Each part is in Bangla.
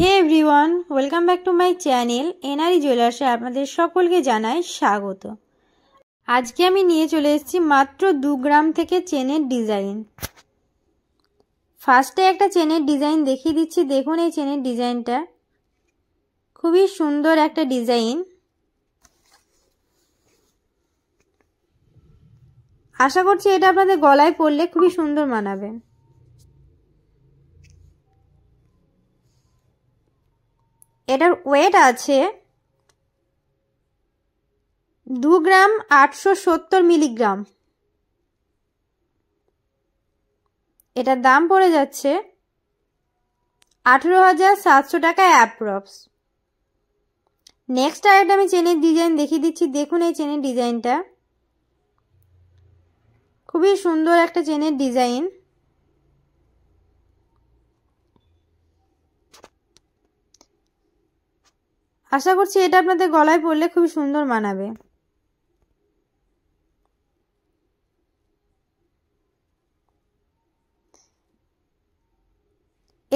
hey everyone welcome back to my channel NRI জুয়েলার্সে আপনাদের সকলকে জানাই স্বাগত আজকে আমি নিয়ে চলে এসেছি মাত্র দু গ্রাম থেকে চেনের ডিজাইন ফার্স্টে একটা চেনের ডিজাইন দেখিয়ে দিচ্ছি দেখুন এই চেনের ডিজাইনটা খুবই সুন্দর একটা ডিজাইন আশা করছি এটা আপনাদের গলায় পরলে খুবই সুন্দর মানাবেন এটার ওয়েট আছে দু গ্রাম আটশো সত্তর মিলিগ্রাম এটার দাম পড়ে যাচ্ছে আঠেরো হাজার সাতশো টাকা অ্যাপ্রক্স নেক্সট আইটেম আমি চেনের ডিজাইন দেখিয়ে দিচ্ছি দেখুন এই চেনের ডিজাইনটা খুবই সুন্দর একটা চেনের ডিজাইন আশা করছি এটা আপনাদের গলায় পরলে খুবই সুন্দর মানাবে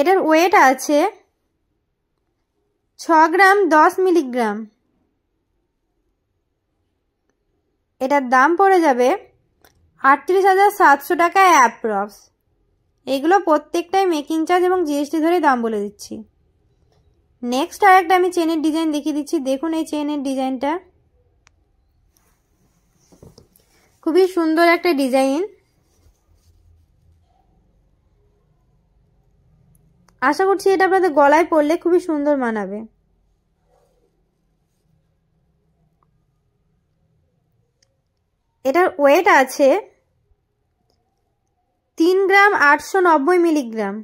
এটার ওয়েট আছে ছ গ্রাম দশ মিলিগ্রাম এটার দাম পড়ে যাবে আটত্রিশ হাজার সাতশো টাকা অ্যাপ্রক্স এগুলো প্রত্যেকটাই মেকিং চার্জ এবং জিএসটি ধরে দাম বলে দিচ্ছি নেক্সট আর একটা আমি চেনের ডিজাইন দেখিয়ে দিচ্ছি দেখুন এই চেনের ডিজাইনটা খুবই সুন্দর একটা ডিজাইন আশা করছি এটা আপনাদের গলায় পরলে খুবই সুন্দর মানাবে এটার ওয়েট আছে তিন গ্রাম আটশো নব্বই মিলিগ্রাম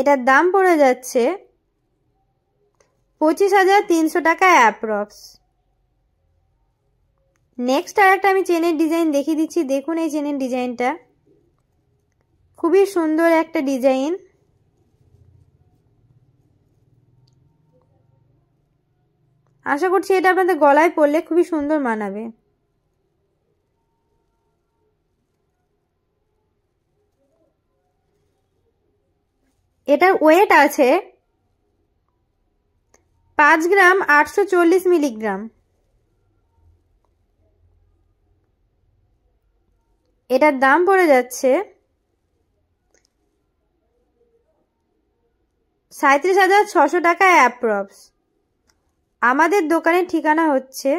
এটার দাম পড়ে যাচ্ছে পঁচিশ হাজার তিনশো টাকা অ্যাপ্রক্স নেক্সট আর একটা আমি চেনের ডিজাইন দেখিয়ে দিচ্ছি দেখুন এই চেনের ডিজাইনটা খুবই সুন্দর একটা ডিজাইন আশা করছি এটা আপনাদের গলায় পরলে খুবই সুন্দর মানাবে এটার ওয়েট আছে পাঁচ গ্রাম আটশো চল্লিশ মিলিগ্রাম এটার দাম পড়ে যাচ্ছে সাঁত্রিশ হাজার ছশো টাকা অ্যাপ্রক্স আমাদের দোকানের ঠিকানা হচ্ছে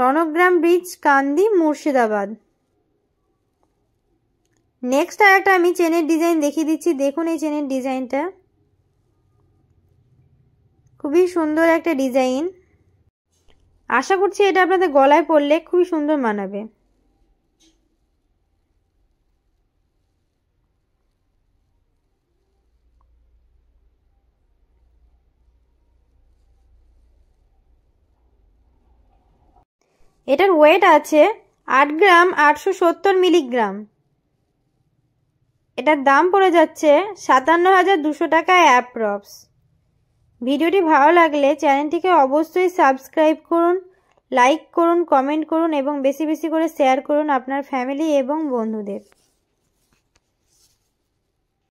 রণগ্রাম ব্রিজ কান্দি মুর্শিদাবাদ নেক্সট আর একটা আমি চেনের ডিজাইন দেখিয়ে দিচ্ছি দেখুন এই চেনের ডিজাইনটা খুবই সুন্দর একটা ডিজাইন আশা করছি এটা আপনাদের গলায় পরলে খুবই সুন্দর মানাবে এটার ওয়েট আছে আট গ্রাম আটশো সত্তর মিলিগ্রাম এটার দাম পড়ে যাচ্ছে সাতান্ন হাজার দুশো টাকা অ্যাপ্রক্স ভিডিওটি ভালো লাগলে চ্যানেলটিকে অবশ্যই সাবস্ক্রাইব করুন লাইক করুন কমেন্ট করুন এবং বেশি বেশি করে শেয়ার করুন আপনার ফ্যামিলি এবং বন্ধুদের